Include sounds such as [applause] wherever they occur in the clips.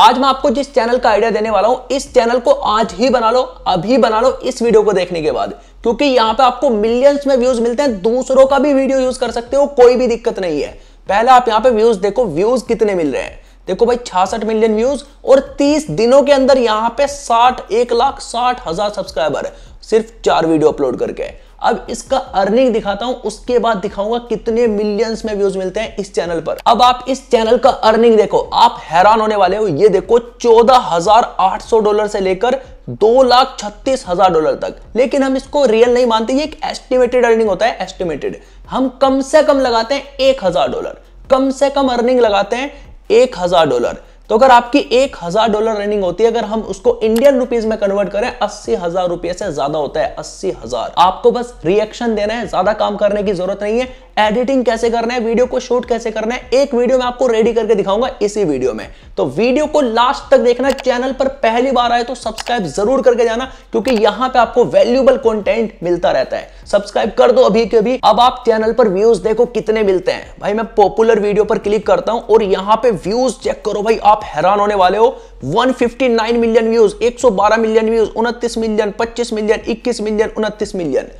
आज मैं आपको जिस चैनल का आइडिया देने वाला हूं इस चैनल को आज ही बना लो अभी बना लो इस वीडियो को देखने के बाद क्योंकि यहां पे आपको मिलियंस में व्यूज मिलते हैं दूसरों का भी वीडियो यूज कर सकते हो कोई भी दिक्कत नहीं है पहले आप यहां पे व्यूज देखो व्यूज कितने मिल रहे हैं देखो भाई छियासठ मिलियन व्यूज और तीस दिनों के अंदर यहां पे साठ एक लाख साठ हजार सब्सक्राइबर सिर्फ चार वीडियो अपलोड करके अब इसका अर्निंग दिखाता हूं उसके बाद दिखाऊंगा कितने मिलियंस में व्यूज मिलते हैं इस चैनल पर अब आप इस चैनल का अर्निंग देखो आप हैरान होने वाले हो ये देखो चौदह डॉलर से लेकर दो लाख छत्तीस हजार डॉलर तक लेकिन हम इसको रियल नहीं मानते ये एक एस्टिमेटेड अर्निंग होता है एस्टिमेटेड हम कम से कम लगाते हैं एक हजार डॉलर कम से कम अर्निंग लगाते हैं एक हजार डॉलर तो अगर आपकी एक हजार डॉलर रनिंग होती है अगर हम उसको इंडियन रुपीज में कन्वर्ट करें अस्सी हजार रुपए से ज्यादा होता है अस्सी हजार आपको बस रिएक्शन देना है ज्यादा काम करने की जरूरत नहीं है एडिटिंग कैसे करना है वीडियो को शूट कैसे करना है एक वीडियो में आपको रेडी करके दिखाऊंगा इसी वीडियो में तो वीडियो को लास्ट तक देखना चैनल पर पहली बार आए तो सब्सक्राइब जरूर करके जाना क्योंकि यहां पे आपको वैल्यूबल कंटेंट मिलता रहता है सब्सक्राइब कर दो अभी के अभी अब आप चैनल पर व्यूज देखो कितने मिलते हैं भाई मैं पॉपुलर वीडियो पर क्लिक करता हूं और यहां पे व्यूज चेक करो भाई आप हैरान होने वाले हो 159 million views 112 million views 29 million 25 million 21 million 29 million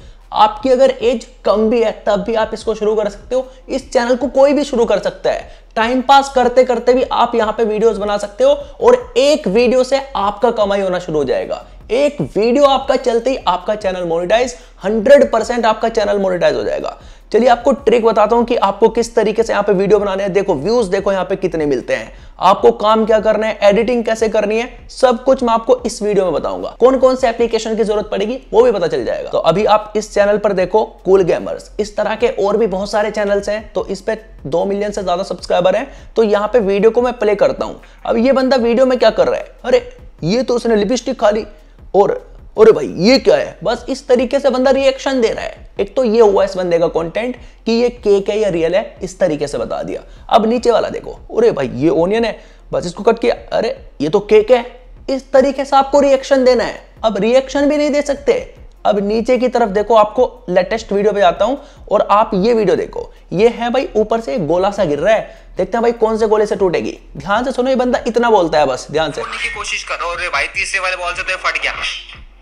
आपकी अगर एज कम भी है तब भी आप इसको शुरू कर सकते हो इस चैनल को कोई भी शुरू कर सकता है टाइम पास करते करते भी आप यहां पे वीडियोस बना सकते हो और एक वीडियो से आपका कमाई होना शुरू हो जाएगा एक वीडियो आपका चलते ही आपका चैनल मोनिटाइज 100% आपका चैनल मोनिटाइज हो जाएगा चलिए आपको ट्रिक बताता हूं कि आपको किस तरीके से यहां पे वीडियो बनाने हैं देखो व्यूज देखो यहां पे कितने मिलते हैं आपको काम क्या करना है एडिटिंग कैसे करनी है सब कुछ मैं आपको इस वीडियो में बताऊंगा कौन कौन से एप्लीकेशन की जरूरत पड़ेगी वो भी पता चल जाएगा तो अभी आप इस चैनल पर देखो कूल गेमर्स इस तरह के और भी बहुत सारे चैनल्स हैं तो इस पे दो मिलियन से ज्यादा सब्सक्राइबर है तो यहाँ पे वीडियो को मैं प्ले करता हूँ अब ये बंदा वीडियो में क्या कर रहा है अरे ये तो उसने लिपस्टिक खा ली और अरे भाई ये क्या है बस इस तरीके से बंदा रिएक्शन दे रहा है एक तो ये हुआ इस बंदे का कंटेंट कि ये केक है या रियल है इस तरीके से बता दिया अब नीचे वाला देखो अरे भाई ये ओनियन है बस इसको कट किया अरे ये तो केक है इस तरीके से आपको रिएक्शन देना है अब रिएक्शन भी नहीं दे सकते अब नीचे की तरफ देखो आपको लेटेस्ट वीडियो पे जाता हूं और आप ये वीडियो देखो ये है भाई ऊपर से गोला सा गिर रहा है देखते हैं भाई कौन से गोले से टूटेगी ध्यान से सुनो ये बंदा इतना बोलता है बस ध्यान से कोशिश करो और भाई तीसरे वाले बॉल से तो फट गया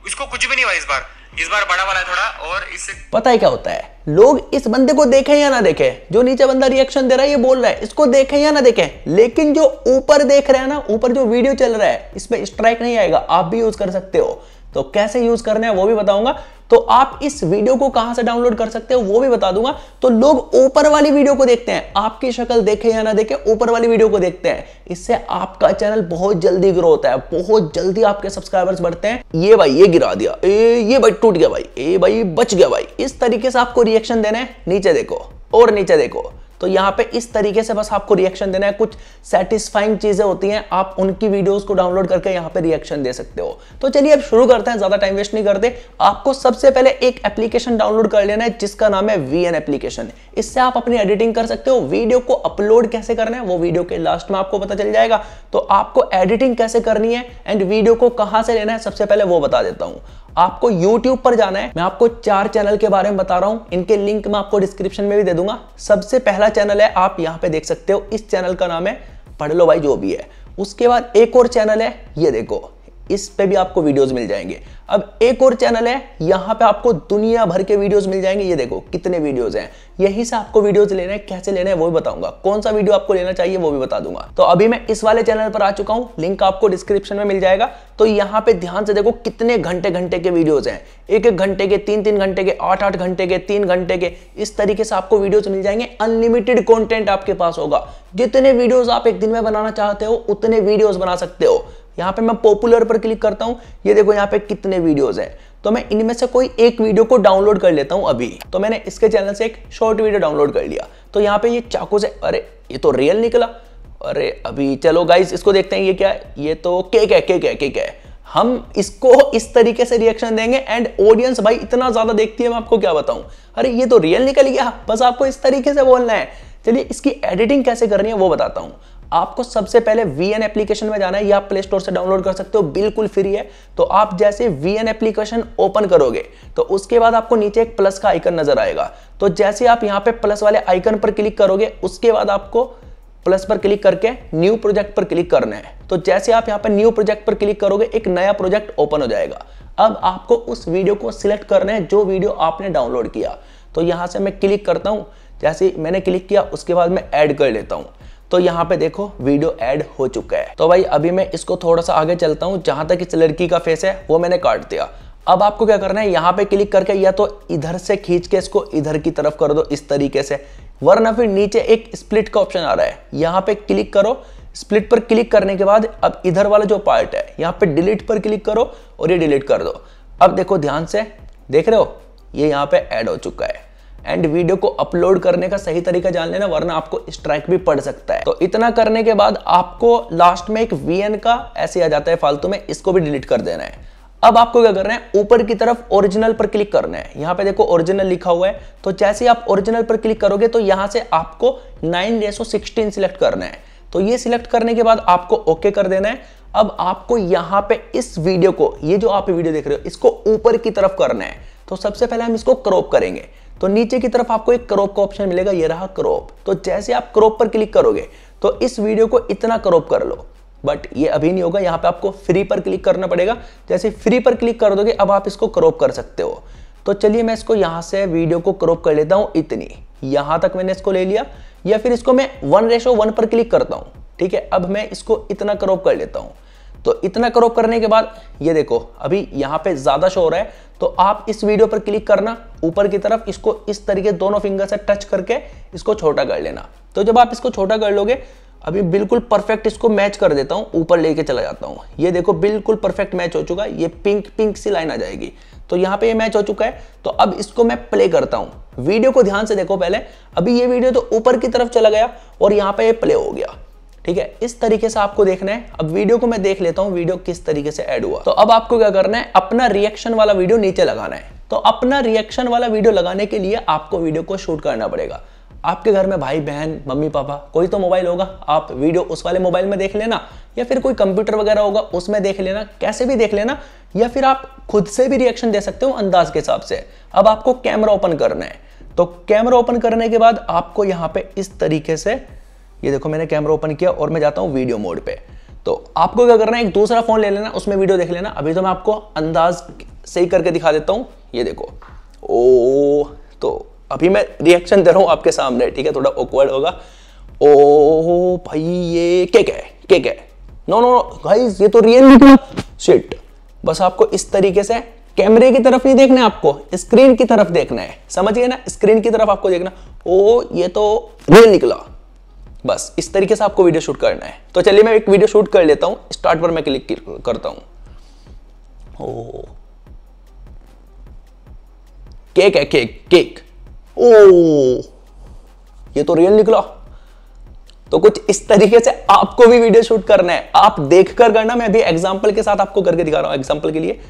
इसको कुछ भी नहीं हुआ इस बार इस बार बड़ा वाला थोड़ा और इससे पता ही क्या होता है लोग इस बंदे को देखे या ना देखे जो नीचे बंदा रिएक्शन दे रहा है ये बोल रहा है इसको देखे या ना देखे लेकिन जो ऊपर देख रहे हैं ना ऊपर जो वीडियो चल रहा है इसमें स्ट्राइक नहीं आएगा आप भी यूज कर सकते हो तो कैसे यूज करने हैं वो भी बताऊंगा तो आप इस वीडियो को कहां से डाउनलोड कर सकते हो वो भी बता दूंगा तो लोग ऊपर वाली वीडियो को देखते हैं आपकी शक्ल देखे या ना देखे ऊपर वाली वीडियो को देखते हैं इससे आपका चैनल बहुत जल्दी ग्रो होता है बहुत जल्दी आपके सब्सक्राइबर्स बढ़ते हैं ये भाई ये गिरा दिया ए, ये भाई टूट गया भाई ए भाई बच गया भाई इस तरीके से आपको रिएक्शन देना है नीचे देखो और नीचे देखो तो यहाँ पे इस तरीके से बस आपको रिएक्शन देना है कुछ सेटिस्फाइंग चीज़ें होती हैं आप उनकी वीडियोस को डाउनलोड करके यहाँ पे रिएक्शन दे सकते हो तो चलिए अब शुरू करते हैं ज़्यादा टाइम वेस्ट नहीं करते आपको सबसे पहले एक एप्लीकेशन डाउनलोड कर लेना है जिसका नाम है वी एप्लीकेशन इससे आप अपनी एडिटिंग कर सकते हो वीडियो को अपलोड कैसे करना है वो वीडियो के लास्ट में आपको पता चल जाएगा तो आपको एडिटिंग कैसे करनी है एंड वीडियो को कहाँ से लेना है सबसे पहले वो बता देता हूँ आपको YouTube पर जाना है मैं आपको चार चैनल के बारे में बता रहा हूं इनके लिंक मैं आपको डिस्क्रिप्शन में भी दे दूंगा सबसे पहला चैनल है आप यहां पे देख सकते हो इस चैनल का नाम है पढ़ लो भाई जो भी है उसके बाद एक और चैनल है ये देखो इस पे भी आपको वीडियोस मिल जाएंगे अब एक और चैनल है यहां पे आपको दुनिया भर के वीडियोस मिल जाएंगे ये देखो कितने वीडियोस हैं यहीं से आपको वीडियोस लेने हैं कैसे लेने हैं वो भी बताऊंगा कौन सा वीडियो आपको लेना चाहिए वो भी बता दूंगा तो अभी मैं इस वाले चैनल पर आ चुका हूं लिंक आपको डिस्क्रिप्शन में मिल जाएगा तो यहाँ पे ध्यान से देखो कितने घंटे घंटे के वीडियोज हैं एक एक घंटे के तीन तीन घंटे के आठ आठ घंटे के तीन घंटे के इस तरीके से आपको वीडियोज मिल जाएंगे अनलिमिटेड कॉन्टेंट आपके पास होगा जितने वीडियोज आप एक दिन में बनाना चाहते हो उतने वीडियोज बना सकते हो यहाँ पे मैं पॉपुलर पर क्लिक करता हूँ ये देखो यहाँ पे कितने वीडियोस हैं तो मैं इनमें से कोई एक वीडियो को डाउनलोड कर लेता हूँ अभी तो मैंने इसके चैनल से एक शॉर्ट वीडियो डाउनलोड कर लिया तो यहाँ पे ये चाकू से अरे ये तो रियल निकला अरे अभी चलो गाइज इसको देखते हैं ये क्या है ये तो केक है केक है केक है हम इसको इस तरीके से रिएक्शन देंगे एंड ऑडियंस भाई इतना ज्यादा देखती है मैं आपको क्या बताऊं अरे ये तो रियल निकल गया बस आपको इस तरीके से बोलना है चलिए इसकी एडिटिंग कैसे करनी है वो बताता हूं आपको सबसे पहले वी एन एप्लीकेशन में जाना है या प्ले स्टोर से डाउनलोड कर सकते हो बिल्कुल फ्री है तो आप जैसे वी एन एप्लीकेशन ओपन करोगे तो उसके बाद आपको नीचे एक प्लस का आइकन नजर आएगा तो जैसे आप यहां पे प्लस वाले आइकन पर क्लिक करोगे उसके बाद आपको प्लस पर क्लिक करके न्यू प्रोजेक्ट पर क्लिक करना है तो जैसे आप यहां पर न्यू प्रोजेक्ट पर क्लिक करोगे एक नया प्रोजेक्ट ओपन हो जाएगा अब आपको उस वीडियो को सिलेक्ट करना है जो वीडियो आपने डाउनलोड किया तो यहां से मैं क्लिक करता हूं जैसे मैंने क्लिक किया उसके बाद मैं ऐड कर लेता हूं तो यहाँ पे देखो वीडियो एड हो चुका है तो भाई अभी मैं इसको थोड़ा सा आगे चलता हूँ जहां तक इस लड़की का फेस है वो मैंने काट दिया अब आपको क्या करना है यहाँ पे क्लिक करके या तो इधर से खींच के इसको इधर की तरफ कर दो इस तरीके से वरना फिर नीचे एक स्प्लिट का ऑप्शन आ रहा है यहाँ पे क्लिक करो स्प्लिट पर क्लिक करने के बाद अब इधर वाला जो पार्ट है यहाँ पे डिलीट पर क्लिक करो और ये डिलीट कर दो अब देखो ध्यान से देख रहे हो ये यहाँ पे ऐड हो चुका है एंड वीडियो को अपलोड करने का सही तरीका जान लेना वरना आपको स्ट्राइक भी पड़ सकता है तो इतना करने के बाद आपको लास्ट में एक वी का ऐसे आ जाता है फालतू में इसको भी डिलीट कर देना है अब आपको क्या करना है ऊपर की तरफ ओरिजिनल पर क्लिक करना है यहाँ पे देखो ओरिजिनल लिखा हुआ है तो जैसे आप ओरिजिनल पर क्लिक करोगे तो यहाँ से आपको नाइन रेसो सिक्सटीन सिलेक्ट करना है तो ये सिलेक्ट करने के बाद आपको ओके कर देना है अब आपको यहाँ पे इस वीडियो को ये जो आप वीडियो देख रहे हो इसको ऊपर की तरफ करना है तो सबसे पहले हम इसको क्रॉप करेंगे तो नीचे की तरफ आपको एक क्रॉप का ऑप्शन मिलेगा ये रहा क्रॉप तो जैसे आप क्रॉप पर क्लिक करोगे तो इस वीडियो को इतना क्रॉप कर लो बट ये अभी नहीं होगा यहाँ पे आपको फ्री पर क्लिक करना पड़ेगा जैसे फ्री पर क्लिक कर दोगे अब आप इसको क्रॉप कर सकते हो तो चलिए मैं इसको यहाँ से वीडियो को क्रॉप कर लेता हूँ इतनी यहाँ तक मैंने इसको ले लिया या फिर इसको मैं वन रेशो वन पर क्लिक करता हूँ ठीक है अब मैं इसको इतना क्रॉप कर लेता हूँ तो इतना क्रॉप करने के बाद ये देखो अभी यहाँ पे ज़्यादा शो हो रहा है तो आप इस वीडियो पर क्लिक करना ऊपर की तरफ इसको इस तरीके दोनों फिंगर से टच करके इसको छोटा कर लेना तो जब आप इसको छोटा कर लोगे अभी बिल्कुल परफेक्ट इसको मैच कर देता हूँ ऊपर लेके चला जाता हूँ ये देखो बिल्कुल परफेक्ट मैच हो चुका है ये पिंक पिंक सी लाइन आ जाएगी तो यहाँ पे ये मैच हो चुका है तो अब इसको मैं प्ले करता हूँ वीडियो को ध्यान से देखो पहले अभी ये वीडियो तो ऊपर की तरफ चला गया और यहाँ पे ये प्ले हो गया ठीक है इस तरीके से आपको देखना है अब वीडियो को मैं देख लेता हूँ वीडियो किस तरीके से एड हुआ तो अब आपको क्या करना है अपना रिएक्शन वाला वीडियो नीचे लगाना है तो अपना रिएक्शन वाला वीडियो लगाने के लिए आपको वीडियो को शूट करना पड़ेगा आपके घर में भाई बहन मम्मी पापा कोई तो मोबाइल होगा आप वीडियो उस वाले मोबाइल में देख लेना या फिर कोई कंप्यूटर वगैरह होगा उसमें देख लेना कैसे भी देख लेना या फिर आप खुद से भी रिएक्शन दे सकते हो अंदाज के हिसाब से अब आपको कैमरा ओपन करना है तो कैमरा ओपन करने के बाद आपको यहाँ पे इस तरीके से ये देखो मैंने कैमरा ओपन किया और मैं जाता हूँ वीडियो मोड पे तो आपको क्या करना है एक दूसरा फ़ोन ले लेना उसमें वीडियो देख लेना अभी तो मैं आपको अंदाज सही करके दिखा देता हूँ ये देखो ओ तो अभी मैं रिएक्शन दे रहा हूँ आपके सामने ठीक है थोड़ा ओकवर्ड होगा ओ भाई ये केक है केक है नो नो गाइस ये तो रियल निकला शिट बस आपको इस तरीके से कैमरे की तरफ नहीं देखना है आपको स्क्रीन की तरफ देखना है समझिए ना स्क्रीन की तरफ आपको देखना ओ ये तो रियल निकला बस इस तरीके से आपको वीडियो शूट करना है तो चलिए मैं एक वीडियो शूट कर लेता हूँ स्टार्ट पर मैं क्लिक करता हूँ ओ केक है केक केक ओ ये तो रियल निकला तो कुछ इस तरीके से आपको भी वीडियो शूट करना है आप देख कर करना मैं अभी एग्जाम्पल के साथ आपको करके दिखा रहा हूं एग्जाम्पल के लिए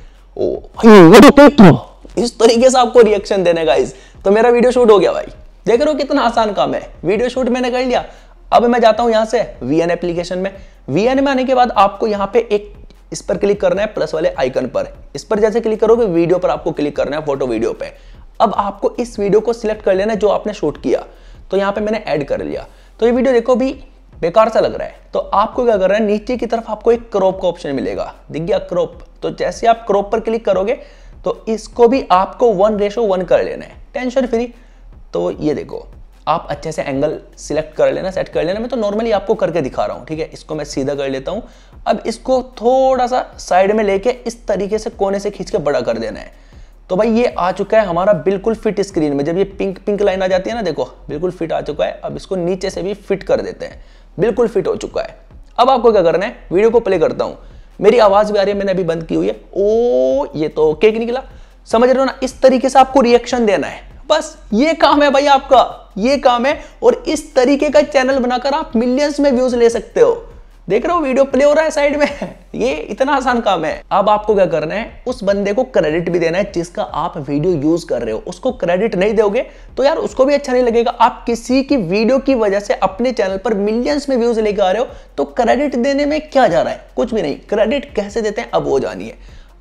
ओ भाई तो इस तरीके से आपको रिएक्शन देने का तो मेरा वीडियो शूट हो गया भाई देख रहे हो कितना आसान काम है वीडियो शूट मैंने कर लिया अब मैं जाता हूं यहां से वीएन एप्लीकेशन में वीएन में आने के बाद आपको यहां पे एक इस पर क्लिक करना है प्लस वाले आइकन पर इस पर जैसे क्लिक करोगे वीडियो पर आपको क्लिक करना है फोटो वीडियो पे अब आपको इस वीडियो को सिलेक्ट कर लेना है जो आपने शूट किया तो यहां पे मैंने ऐड कर लिया तो ये वीडियो देखो भी बेकार सा लग रहा है तो आपको क्या करना है नीचे की तरफ आपको एक क्रॉप का ऑप्शन मिलेगा दिख गया क्रॉप तो जैसे आप क्रॉप पर क्लिक करोगे तो इसको भी आपको वन रेशो वन कर लेना है टेंशन फ्री तो ये देखो आप अच्छे से एंगल सिलेक्ट कर लेना सेट कर लेना मैं तो नॉर्मली आपको करके दिखा रहा हूँ ठीक है इसको मैं सीधा कर लेता हूँ अब इसको थोड़ा सा साइड में लेके इस तरीके से कोने से खींच के बड़ा कर देना है तो भाई ये आ चुका है हमारा बिल्कुल फिट स्क्रीन में जब ये पिंक पिंक लाइन आ जाती है ना देखो बिल्कुल फिट आ चुका है अब इसको नीचे से भी फिट कर देते हैं बिल्कुल फिट हो चुका है अब आपको क्या करना है वीडियो को प्ले करता हूँ मेरी आवाज़ भी आ रही है मैंने अभी बंद की हुई है ओ ये तो केक निकला समझ रहे हो ना इस तरीके से आपको रिएक्शन देना है बस ये काम है भाई आपका ये काम है और इस तरीके का चैनल बनाकर आप मिलियंस में व्यूज ले सकते हो देख रहे हो वीडियो प्ले हो रहा है साइड में [laughs] ये इतना आसान काम है अब आपको क्या करना है उस बंदे को क्रेडिट भी देना है जिसका आप वीडियो यूज कर रहे हो उसको क्रेडिट नहीं दोगे तो यार उसको भी अच्छा नहीं लगेगा आप किसी की वीडियो की वजह से अपने चैनल पर मिलियंस में व्यूज लेकर आ रहे हो तो क्रेडिट देने में क्या जा रहा है कुछ भी नहीं क्रेडिट कैसे देते हैं अब वो जानिए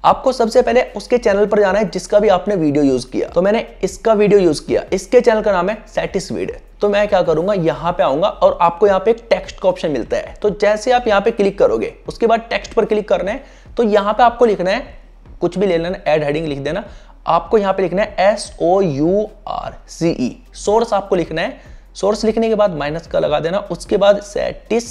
आपको सबसे पहले उसके चैनल पर जाना है जिसका भी आपने वीडियो यूज किया तो मैंने इसका वीडियो यूज किया इसके चैनल का नाम है सेटिस्वीड तो मैं क्या करूंगा यहाँ पे आऊंगा और आपको यहाँ पे एक टेक्स्ट का ऑप्शन मिलता है तो जैसे आप यहाँ पे क्लिक करोगे उसके बाद टेक्स्ट पर क्लिक करना है तो यहाँ पे आपको लिखना है कुछ भी ले लेना एड हेडिंग लिख देना आपको यहाँ पे लिखना है S O U R C E source आपको लिखना है सोर्स लिखने के बाद माइनस का लगा देना उसके बाद सेटिस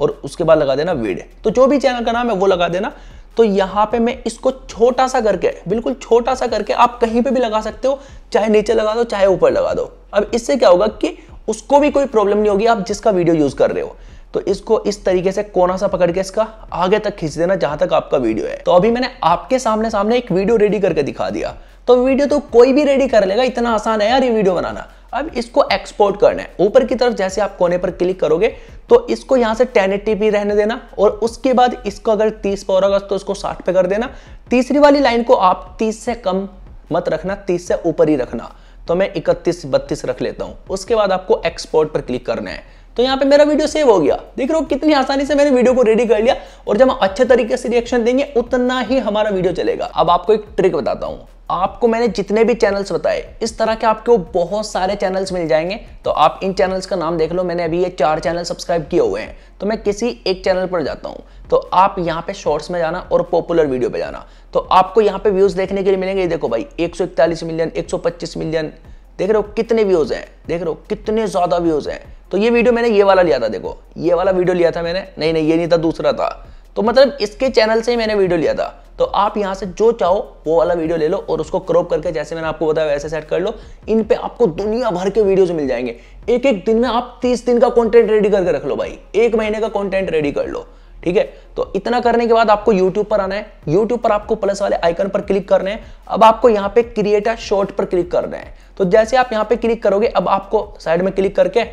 और उसके बाद लगा देना वीड तो जो भी चैनल का नाम है वो लगा देना तो यहाँ पे मैं इसको छोटा सा करके बिल्कुल छोटा सा करके आप कहीं पे भी लगा सकते हो चाहे नीचे लगा दो चाहे ऊपर लगा दो अब इससे क्या होगा कि उसको भी कोई प्रॉब्लम नहीं होगी आप जिसका वीडियो यूज कर रहे हो तो इसको इस तरीके से कोना सा पकड़ के इसका आगे तक खींच देना जहां तक आपका वीडियो है तो अभी मैंने आपके सामने सामने एक वीडियो रेडी करके दिखा दिया तो वीडियो तो कोई भी रेडी कर लेगा इतना आसान है यार ये वीडियो बनाना अब इसको एक्सपोर्ट करना है ऊपर की तरफ जैसे आप कोने पर क्लिक करोगे तो इसको यहां से टेन रहने देना और उसके बाद इसको अगर तीस पर अगस्त तो इसको साठ पे कर देना तीसरी वाली लाइन को आप तीस से कम मत रखना तीस से ऊपर ही रखना तो मैं इकतीस बत्तीस रख लेता हूं उसके बाद आपको एक्सपोर्ट पर क्लिक करना है तो यहाँ पे मेरा वीडियो सेव हो गया देख रहे हो कितनी आसानी से मैंने वीडियो को रेडी कर लिया और जब हम अच्छे तरीके से रिएक्शन देंगे उतना ही हमारा वीडियो चलेगा अब आपको एक ट्रिक बताता हूँ आपको मैंने जितने भी चैनल्स बताए इस तरह के आपको बहुत सारे चैनल्स मिल जाएंगे तो आप इन चैनल्स का नाम देख लो मैंने अभी ये चार चैनल सब्सक्राइब किए हुए हैं तो मैं किसी एक चैनल पर जाता हूँ तो आप यहाँ पे शॉर्ट्स में जाना और पॉपुलर वीडियो पे जाना तो आपको यहाँ पे व्यूज़ देखने के लिए मिलेंगे देखो भाई एक मिलियन एक मिलियन देख रहे हो कितने व्यूज़ हैं देख रहे हो कितने ज़्यादा व्यूज़ हैं तो ये वीडियो मैंने ये वाला लिया था देखो ये वाला वीडियो लिया था मैंने नहीं नहीं ये नहीं था दूसरा था तो मतलब इसके चैनल से ही मैंने वीडियो लिया था तो आप यहां से जो चाहो वो वाला वीडियो ले लो और उसको क्रॉप करके जैसे मैंने आपको बताया वैसे सेट कर लो इन पे आपको दुनिया भर के वीडियोस मिल जाएंगे एक एक दिन में आप 30 दिन का कंटेंट रेडी करके रख लो भाई एक महीने का कंटेंट रेडी कर लो ठीक है तो इतना करने के बाद आपको YouTube पर आना है YouTube पर आपको प्लस वाले आइकन पर क्लिक करना है अब आपको यहाँ पे क्रिएट शॉर्ट पर क्लिक करना है तो जैसे आप यहाँ पे क्लिक करोगे अब आपको साइड में क्लिक करके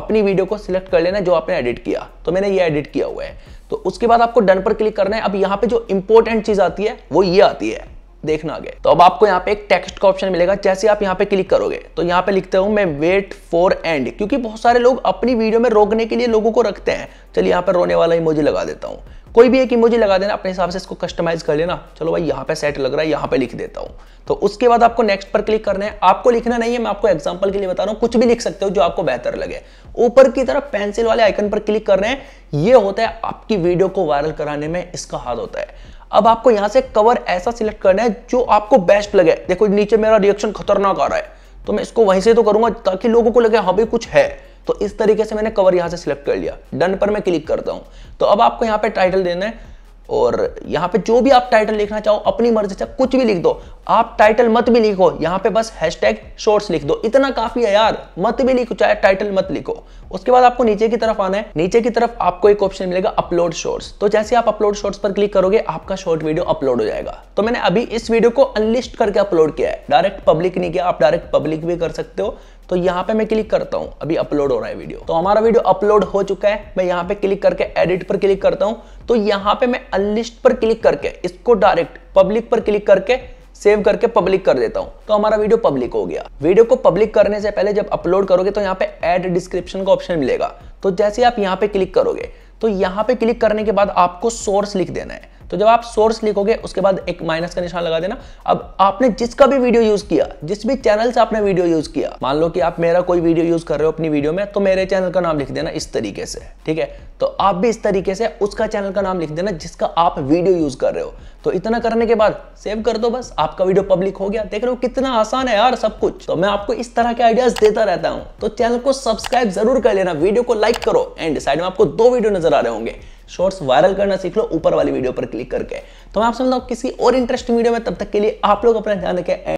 अपनी वीडियो को सिलेक्ट कर लेना जो आपने एडिट किया तो मैंने ये एडिट किया हुआ है तो उसके बाद आपको डन पर क्लिक करना है अब यहां पे जो इंपॉर्टेंट चीज आती है वो ये आती है देखना आगे तो अब आपको यहाँ पे एक टेक्स्ट का ऑप्शन मिलेगा जैसे आप यहाँ पे क्लिक करोगे तो यहाँ पे लिखते हूँ मैं वेट फॉर एंड क्योंकि बहुत सारे लोग अपनी वीडियो में रोकने के लिए लोगों को रखते हैं चलिए यहाँ पर रोने वाला इमोजी लगा देता हूँ कोई भी एक इमोजी लगा देना अपने हिसाब से इसको कस्टमाइज कर लेना चलो भाई यहाँ पे सेट लग रहा है यहाँ पे लिख देता हूँ तो उसके बाद आपको नेक्स्ट पर क्लिक करना है आपको लिखना नहीं है मैं आपको एग्जाम्पल के लिए बता रहा हूँ कुछ भी लिख सकते हो जो आपको बेहतर लगे ऊपर की तरफ पेंसिल वाले आइकन पर क्लिक कर रहे हैं ये होता है आपकी वीडियो को वायरल कराने में इसका हाथ होता है अब आपको यहां से कवर ऐसा सिलेक्ट करना है जो आपको बेस्ट लगे देखो नीचे मेरा रिएक्शन खतरनाक आ रहा है तो मैं इसको वहीं से तो करूंगा ताकि लोगों को लगे हाँ भाई कुछ है तो इस तरीके से मैंने कवर यहां से सिलेक्ट कर लिया डन पर मैं क्लिक करता हूं तो अब आपको यहां पर टाइटल देना है और यहाँ पे जो भी आप टाइटल लिखना चाहो अपनी मर्जी से कुछ भी लिख दो आप टाइटल मत भी लिखो यहाँ पे बस हैश टैग शॉर्ट्स लिख दो इतना काफी है यार मत भी लिखो चाहे टाइटल मत लिखो उसके बाद आपको नीचे की तरफ आना है नीचे की तरफ आपको एक ऑप्शन मिलेगा अपलोड शॉर्ट्स तो जैसे आप अपलोड शॉर्ट्स पर क्लिक करोगे आपका शॉर्ट वीडियो अपलोड हो जाएगा तो मैंने अभी इस वीडियो को अनलिस्ट करके अपलोड किया है डायरेक्ट पब्लिक नहीं किया आप डायरेक्ट पब्लिक भी कर सकते हो तो यहाँ पे मैं क्लिक करता हूँ अभी अपलोड हो रहा है वीडियो तो हमारा वीडियो अपलोड हो चुका है मैं यहाँ पे क्लिक करके एडिट पर क्लिक करता हूँ तो यहाँ पे मैं अनलिस्ट पर क्लिक करके इसको डायरेक्ट पब्लिक पर क्लिक करके सेव करके पब्लिक कर देता हूं तो हमारा वीडियो पब्लिक हो गया वीडियो को पब्लिक करने से पहले जब अपलोड करोगे तो यहाँ पे एड डिस्क्रिप्शन का ऑप्शन मिलेगा तो जैसे आप यहाँ पे क्लिक करोगे तो यहाँ पे क्लिक करने के बाद आपको सोर्स लिख देना है तो जब आप सोर्स लिखोगे उसके बाद एक माइनस का निशान लगा देना अब आपने जिसका भी वीडियो यूज किया जिस भी चैनल से आपने वीडियो यूज किया मान लो कि आप मेरा कोई वीडियो यूज कर रहे हो अपनी वीडियो में तो मेरे चैनल का नाम लिख देना इस तरीके से ठीक है तो आप भी इस तरीके से उसका चैनल का नाम लिख देना जिसका आप वीडियो यूज कर रहे हो तो इतना करने के बाद सेव कर दो बस आपका वीडियो पब्लिक हो गया देख रहे हो कितना आसान है यार सब कुछ तो मैं आपको इस तरह के आइडियाज देता रहता हूं तो चैनल को सब्सक्राइब जरूर कर लेना वीडियो को लाइक करो एंड साइड में आपको दो वीडियो नजर आ रहे होंगे शॉर्ट्स वायरल करना सीख लो ऊपर वाली वीडियो पर क्लिक करके तो मैं आपसे मिलता हूँ किसी और इंटरेस्टिंग वीडियो में तब तक के लिए आप लोग अपना ध्यान रखें